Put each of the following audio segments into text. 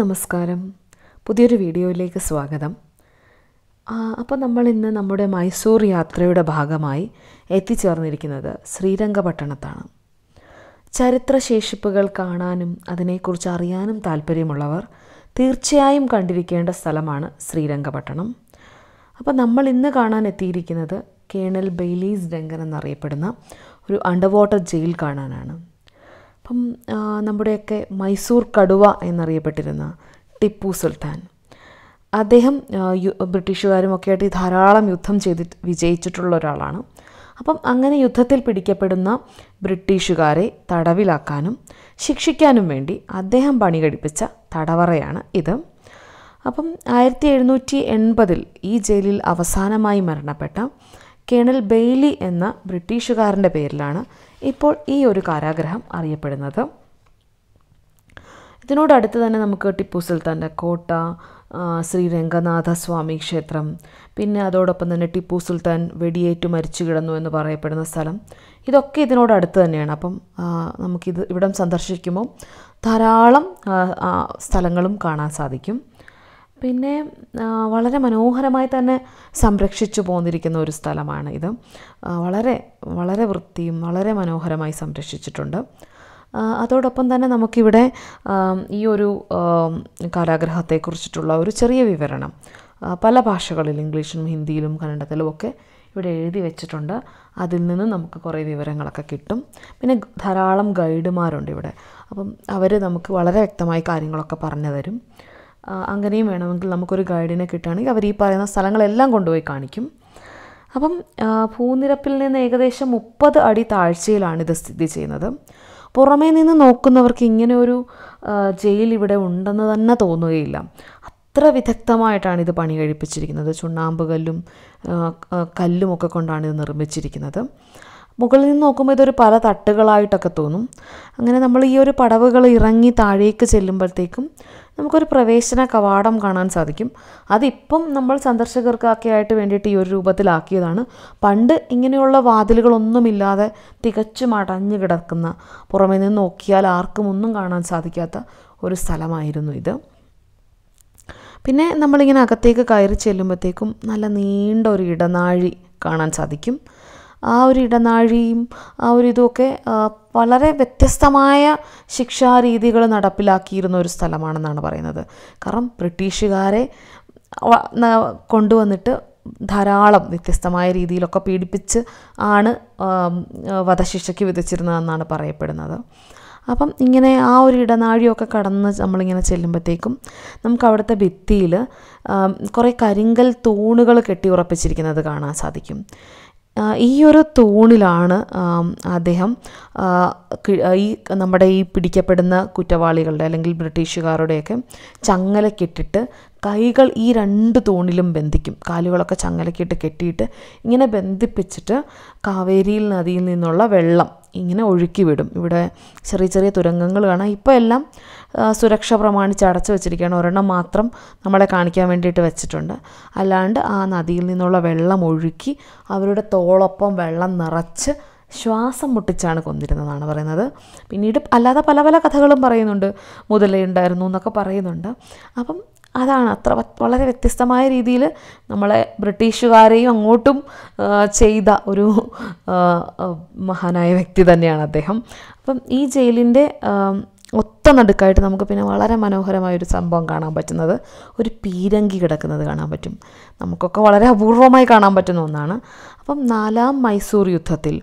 നമസ്കാരം പുതിയൊരു വീഡിയോയിലേക്ക് സ്വാഗതം അപ്പോൾ നമ്മൾ ഇന്ന് നമ്മുടെ മൈസൂർ യാത്രയുടെ ഭാഗമായി എത്തിച്ചേർന്നിരിക്കുന്നത് ശ്രീരംഗപട്ടണത്താണ് ചരിത്രശേഷിപ്പുകൾ കാണാനും അതിനെക്കുറിച്ച് അറിയാനും താല്പര്യമുള്ളവർ തീർച്ചയായും കണ്ടിരിക്കേണ്ട സ്ഥലമാണ് ശ്രീരംഗപട്ടണം അപ്പോൾ നമ്മൾ ഇന്ന് കാണാൻ എത്തിയിരിക്കുന്നത് കേണൽ ബെയ്ലീസ് രംഗൻ എന്നറിയപ്പെടുന്ന ഒരു അണ്ടർ വാട്ടർ ജയിൽ കാണാനാണ് അപ്പം നമ്മുടെയൊക്കെ മൈസൂർ കടുവ എന്നറിയപ്പെട്ടിരുന്ന ടിപ്പു സുൽത്താൻ അദ്ദേഹം ബ്രിട്ടീഷുകാരും ഒക്കെ ആയിട്ട് ധാരാളം യുദ്ധം ചെയ്തിട്ട് വിജയിച്ചിട്ടുള്ള ഒരാളാണ് അപ്പം അങ്ങനെ യുദ്ധത്തിൽ പിടിക്കപ്പെടുന്ന ബ്രിട്ടീഷുകാരെ തടവിലാക്കാനും ശിക്ഷിക്കാനും വേണ്ടി അദ്ദേഹം പണി കഴിപ്പിച്ച തടവറയാണ് ഇത് അപ്പം ആയിരത്തി എഴുന്നൂറ്റി എൺപതിൽ ഈ ജയിലിൽ അവസാനമായി മരണപ്പെട്ട കേണൽ ബെയ്ലി എന്ന ബ്രിട്ടീഷുകാരൻ്റെ പേരിലാണ് ഇപ്പോൾ ഈ ഒരു കാരാഗ്രഹം അറിയപ്പെടുന്നത് ഇതിനോടടുത്ത് തന്നെ നമുക്ക് ടിപ്പു സുൽത്താൻ്റെ കോട്ട ശ്രീ സ്വാമി ക്ഷേത്രം പിന്നെ അതോടൊപ്പം തന്നെ ടിപ്പു സുൽത്താൻ വെടിയേറ്റു മരിച്ചു കിടന്നു എന്ന് പറയപ്പെടുന്ന സ്ഥലം ഇതൊക്കെ ഇതിനോടടുത്ത് തന്നെയാണ് അപ്പം നമുക്കിത് ഇവിടം സന്ദർശിക്കുമ്പോൾ ധാരാളം സ്ഥലങ്ങളും കാണാൻ സാധിക്കും പിന്നെ വളരെ മനോഹരമായി തന്നെ സംരക്ഷിച്ചു പോന്നിരിക്കുന്ന ഒരു സ്ഥലമാണ് ഇത് വളരെ വളരെ വൃത്തിയും വളരെ മനോഹരമായി സംരക്ഷിച്ചിട്ടുണ്ട് അതോടൊപ്പം തന്നെ നമുക്കിവിടെ ഈ ഒരു കാലാഗ്രഹത്തെക്കുറിച്ചിട്ടുള്ള ഒരു ചെറിയ വിവരണം പല ഭാഷകളിൽ ഇംഗ്ലീഷിലും ഹിന്ദിയിലും കന്നഡത്തിലും ഒക്കെ ഇവിടെ എഴുതി വെച്ചിട്ടുണ്ട് അതിൽ നിന്ന് നമുക്ക് കുറേ വിവരങ്ങളൊക്കെ കിട്ടും പിന്നെ ധാരാളം ഗൈഡുമാരുണ്ട് ഇവിടെ അപ്പം അവർ നമുക്ക് വളരെ വ്യക്തമായി കാര്യങ്ങളൊക്കെ പറഞ്ഞു തരും അങ്ങനെയും വേണമെങ്കിൽ നമുക്കൊരു ഗൈഡിനെ കിട്ടുകയാണെങ്കിൽ അവർ ഈ പറയുന്ന സ്ഥലങ്ങളെല്ലാം കൊണ്ടുപോയി കാണിക്കും അപ്പം ഭൂനിരപ്പിൽ നിന്ന് ഏകദേശം മുപ്പത് അടി താഴ്ചയിലാണ് ഇത് സ്ഥിതി ചെയ്യുന്നത് പുറമേ നിന്ന് നോക്കുന്നവർക്ക് ഇങ്ങനെ ഒരു ജയിൽ ഇവിടെ ഉണ്ടെന്ന് തന്നെ തോന്നുകയില്ല അത്ര വിദഗ്ധമായിട്ടാണ് ഇത് പണി കഴിപ്പിച്ചിരിക്കുന്നത് ചുണ്ണാമ്പ് കല്ലും കല്ലുമൊക്കെ കൊണ്ടാണ് ഇത് നിർമ്മിച്ചിരിക്കുന്നത് മുകളിൽ നിന്ന് നോക്കുമ്പോൾ ഇതൊരു പല തട്ടുകളായിട്ടൊക്കെ തോന്നും അങ്ങനെ നമ്മൾ ഈ ഒരു പടവുകൾ ഇറങ്ങി താഴേക്ക് ചെല്ലുമ്പോഴത്തേക്കും നമുക്കൊരു പ്രവേശന കവാടം കാണാൻ സാധിക്കും അതിപ്പം നമ്മൾ സന്ദർശകർക്കൊക്കെ ആയിട്ട് വേണ്ടിയിട്ട് ഈ ഒരു രൂപത്തിലാക്കിയതാണ് പണ്ട് ഇങ്ങനെയുള്ള വാതിലുകളൊന്നുമില്ലാതെ തികച്ചും അടഞ്ഞു കിടക്കുന്ന പുറമേ നിന്ന് നോക്കിയാൽ ആർക്കും ഒന്നും കാണാൻ സാധിക്കാത്ത ഒരു സ്ഥലമായിരുന്നു ഇത് പിന്നെ നമ്മളിങ്ങനെ അകത്തേക്ക് കയറി ചെല്ലുമ്പോഴത്തേക്കും നല്ല നീണ്ട ഒരു ഇടനാഴി കാണാൻ സാധിക്കും ആ ഒരു ഇടനാഴിയും ആ ഒരു ഇതുമൊക്കെ വളരെ വ്യത്യസ്തമായ ശിക്ഷാരീതികൾ നടപ്പിലാക്കിയിരുന്ന ഒരു സ്ഥലമാണെന്നാണ് പറയുന്നത് കാരണം ബ്രിട്ടീഷുകാരെ കൊണ്ടുവന്നിട്ട് ധാരാളം വ്യത്യസ്തമായ രീതിയിലൊക്കെ പീഡിപ്പിച്ച് ആണ് വധശിക്ഷയ്ക്ക് വിധിച്ചിരുന്നതെന്നാണ് പറയപ്പെടുന്നത് അപ്പം ഇങ്ങനെ ആ ഒരു ഇടനാഴിയൊക്കെ കടന്ന് നമ്മളിങ്ങനെ ചെല്ലുമ്പോഴത്തേക്കും നമുക്ക് അവിടുത്തെ ഭിത്തിയിൽ കുറേ കരിങ്കൽ തൂണുകൾ കെട്ടി ഉറപ്പിച്ചിരിക്കുന്നത് കാണാൻ സാധിക്കും ഈ ഒരു തൂണിലാണ് അദ്ദേഹം ഈ നമ്മുടെ ഈ പിടിക്കപ്പെടുന്ന കുറ്റവാളികളുടെ അല്ലെങ്കിൽ ബ്രിട്ടീഷുകാരുടെയൊക്കെ ചങ്ങലക്കിട്ടിട്ട് കൈകൾ ഈ രണ്ട് തൂണിലും ബന്ധിക്കും കാലുകളൊക്കെ ചങ്ങലക്കിട്ട് കെട്ടിയിട്ട് ഇങ്ങനെ ബന്ധിപ്പിച്ചിട്ട് കാവേരിയിൽ നദിയിൽ നിന്നുള്ള വെള്ളം ഇങ്ങനെ ഒഴുക്കി വിടും ഇവിടെ ചെറിയ ചെറിയ തുരങ്കങ്ങൾ കാണാം ഇപ്പോൾ എല്ലാം സുരക്ഷ പ്രമാണിച്ച് അടച്ചു വെച്ചിരിക്കുകയാണ് ഒരെണ്ണം മാത്രം നമ്മളെ കാണിക്കാൻ വേണ്ടിയിട്ട് വെച്ചിട്ടുണ്ട് അല്ലാണ്ട് ആ നദിയിൽ നിന്നുള്ള വെള്ളം ഒഴുക്കി അവരുടെ തോളൊപ്പം വെള്ളം നിറച്ച് ശ്വാസം മുട്ടിച്ചാണ് കൊന്നിരുന്നതാണ് പറയുന്നത് പിന്നീട് അല്ലാതെ പല പല കഥകളും പറയുന്നുണ്ട് മുതലയുണ്ടായിരുന്നു എന്നൊക്കെ പറയുന്നുണ്ട് അപ്പം അതാണ് അത്ര വളരെ വ്യത്യസ്തമായ രീതിയിൽ നമ്മളെ ബ്രിട്ടീഷുകാരെയും അങ്ങോട്ടും ചെയ്ത ഒരു മഹാനായ വ്യക്തി തന്നെയാണ് അദ്ദേഹം അപ്പം ഈ ജയിലിൻ്റെ ഒത്ത നടുക്കായിട്ട് നമുക്ക് പിന്നെ വളരെ മനോഹരമായൊരു സംഭവം കാണാൻ പറ്റുന്നത് ഒരു പീരങ്കി കിടക്കുന്നത് കാണാൻ പറ്റും നമുക്കൊക്കെ വളരെ അപൂർവമായി കാണാൻ പറ്റുന്ന ഒന്നാണ് അപ്പം നാലാം മൈസൂർ യുദ്ധത്തിൽ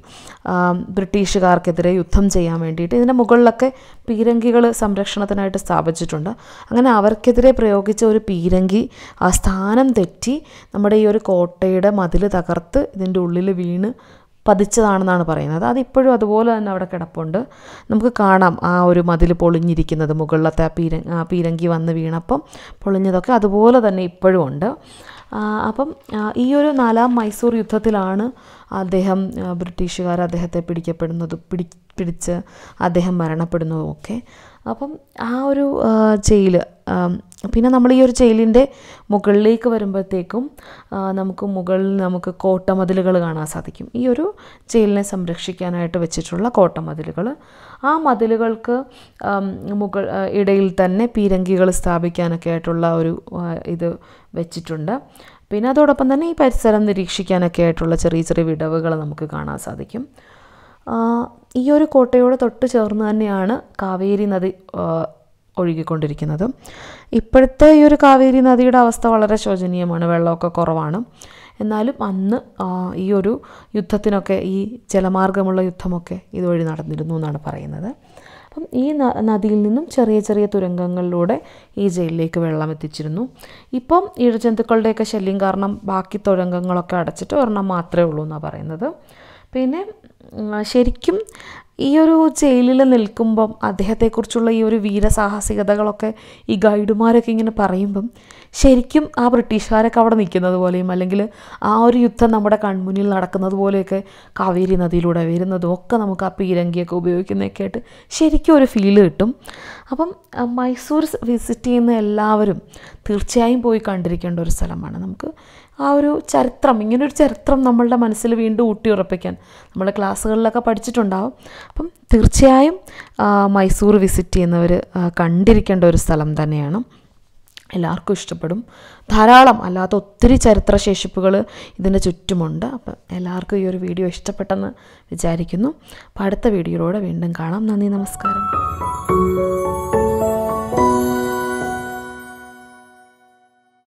ബ്രിട്ടീഷുകാർക്കെതിരെ യുദ്ധം ചെയ്യാൻ വേണ്ടിയിട്ട് ഇതിൻ്റെ മുകളിലൊക്കെ പീരങ്കികൾ സംരക്ഷണത്തിനായിട്ട് സ്ഥാപിച്ചിട്ടുണ്ട് അങ്ങനെ അവർക്കെതിരെ പ്രയോഗിച്ച ഒരു പീരങ്കി ആ സ്ഥാനം തെറ്റി നമ്മുടെ ഈ ഒരു കോട്ടയുടെ മതിൽ തകർത്ത് ഇതിൻ്റെ ഉള്ളിൽ വീണ് പതിച്ചതാണെന്നാണ് പറയുന്നത് അതിപ്പോഴും അതുപോലെ തന്നെ അവിടെ കിടപ്പുണ്ട് നമുക്ക് കാണാം ആ ഒരു മതിൽ പൊളിഞ്ഞിരിക്കുന്നത് മുകളിലത്തെ ആ പീര പീരങ്കി വന്ന് വീണപ്പം പൊളിഞ്ഞതൊക്കെ അതുപോലെ തന്നെ ഇപ്പോഴും ഉണ്ട് അപ്പം ഈ ഒരു നാലാം മൈസൂർ യുദ്ധത്തിലാണ് അദ്ദേഹം ബ്രിട്ടീഷുകാർ അദ്ദേഹത്തെ പിടിക്കപ്പെടുന്നതും പിടി പിടിച്ച് അദ്ദേഹം മരണപ്പെടുന്നതും ഒക്കെ അപ്പം ആ ഒരു ജയിൽ പിന്നെ നമ്മൾ ഈ ഒരു ജയിലിൻ്റെ മുകളിലേക്ക് വരുമ്പോഴത്തേക്കും നമുക്ക് മുകളിൽ നമുക്ക് കോട്ടമതിലുകൾ കാണാൻ സാധിക്കും ഈ ഒരു ജയിലിനെ സംരക്ഷിക്കാനായിട്ട് വെച്ചിട്ടുള്ള കോട്ടമതിലുകൾ ആ മതിലുകൾക്ക് മുകൾ ഇടയിൽ തന്നെ പീരങ്കികൾ സ്ഥാപിക്കാനൊക്കെ ആയിട്ടുള്ള ഒരു ഇത് വെച്ചിട്ടുണ്ട് പിന്നെ അതോടൊപ്പം തന്നെ ഈ പരിസരം നിരീക്ഷിക്കാനൊക്കെ ആയിട്ടുള്ള ചെറിയ ചെറിയ വിടവുകൾ നമുക്ക് കാണാൻ സാധിക്കും ഈ ഒരു കോട്ടയോട് തൊട്ട് ചേർന്ന് തന്നെയാണ് കാവേരി നദി ഒഴുകിക്കൊണ്ടിരിക്കുന്നത് ഇപ്പോഴത്തെ ഈ ഒരു കാവേരി നദിയുടെ അവസ്ഥ വളരെ ശോചനീയമാണ് വെള്ളമൊക്കെ കുറവാണ് എന്നാലും അന്ന് ഈ ഒരു യുദ്ധത്തിനൊക്കെ ഈ ജലമാർഗമുള്ള യുദ്ധമൊക്കെ ഇതുവഴി നടന്നിരുന്നു എന്നാണ് പറയുന്നത് അപ്പം ഈ നദിയിൽ നിന്നും ചെറിയ ചെറിയ തുരങ്കങ്ങളിലൂടെ ഈ ജയിലിലേക്ക് വെള്ളം എത്തിച്ചിരുന്നു ഇപ്പം ഈഴജന്തുക്കളുടെയൊക്കെ ശല്യം കാരണം ബാക്കി തുരങ്കങ്ങളൊക്കെ അടച്ചിട്ട് ഒരെണ്ണം മാത്രമേ ഉള്ളൂ എന്നാണ് പറയുന്നത് പിന്നെ ശരിക്കും ഈ ഒരു ജയിലിൽ നിൽക്കുമ്പം അദ്ദേഹത്തെക്കുറിച്ചുള്ള ഈ ഒരു വീരസാഹസികതകളൊക്കെ ഈ ഗൈഡുമാരൊക്കെ ഇങ്ങനെ പറയുമ്പം ശരിക്കും ആ ബ്രിട്ടീഷുകാരൊക്കെ അവിടെ നിൽക്കുന്നത് പോലെയും അല്ലെങ്കിൽ ആ ഒരു യുദ്ധം നമ്മുടെ കൺമുന്നിൽ നടക്കുന്നത് പോലെയൊക്കെ കാവേരി നദിയിലൂടെ വരുന്നതും ഒക്കെ നമുക്ക് ആ പീരങ്കിയൊക്കെ ഉപയോഗിക്കുന്നതൊക്കെ ആയിട്ട് ശരിക്കും ഒരു ഫീൽ കിട്ടും അപ്പം മൈസൂർ വിസിറ്റ് ചെയ്യുന്ന എല്ലാവരും തീർച്ചയായും പോയി കണ്ടിരിക്കേണ്ട ഒരു സ്ഥലമാണ് നമുക്ക് ആ ഒരു ചരിത്രം ഇങ്ങനൊരു ചരിത്രം നമ്മളുടെ മനസ്സിൽ വീണ്ടും ഊട്ടിയുറപ്പിക്കാൻ നമ്മൾ ക്ലാസ്സുകളിലൊക്കെ പഠിച്ചിട്ടുണ്ടാവും അപ്പം തീർച്ചയായും മൈസൂർ വിസിറ്റ് ചെയ്യുന്നവർ കണ്ടിരിക്കേണ്ട ഒരു സ്ഥലം തന്നെയാണ് എല്ലാവർക്കും ഇഷ്ടപ്പെടും ധാരാളം അല്ലാത്ത ഒത്തിരി ചരിത്ര ശേഷിപ്പുകൾ ഇതിൻ്റെ ചുറ്റുമുണ്ട് അപ്പം എല്ലാവർക്കും ഈ ഒരു വീഡിയോ ഇഷ്ടപ്പെട്ടെന്ന് വിചാരിക്കുന്നു അപ്പം അടുത്ത വീഡിയോയിലൂടെ വീണ്ടും കാണാം നന്ദി നമസ്കാരം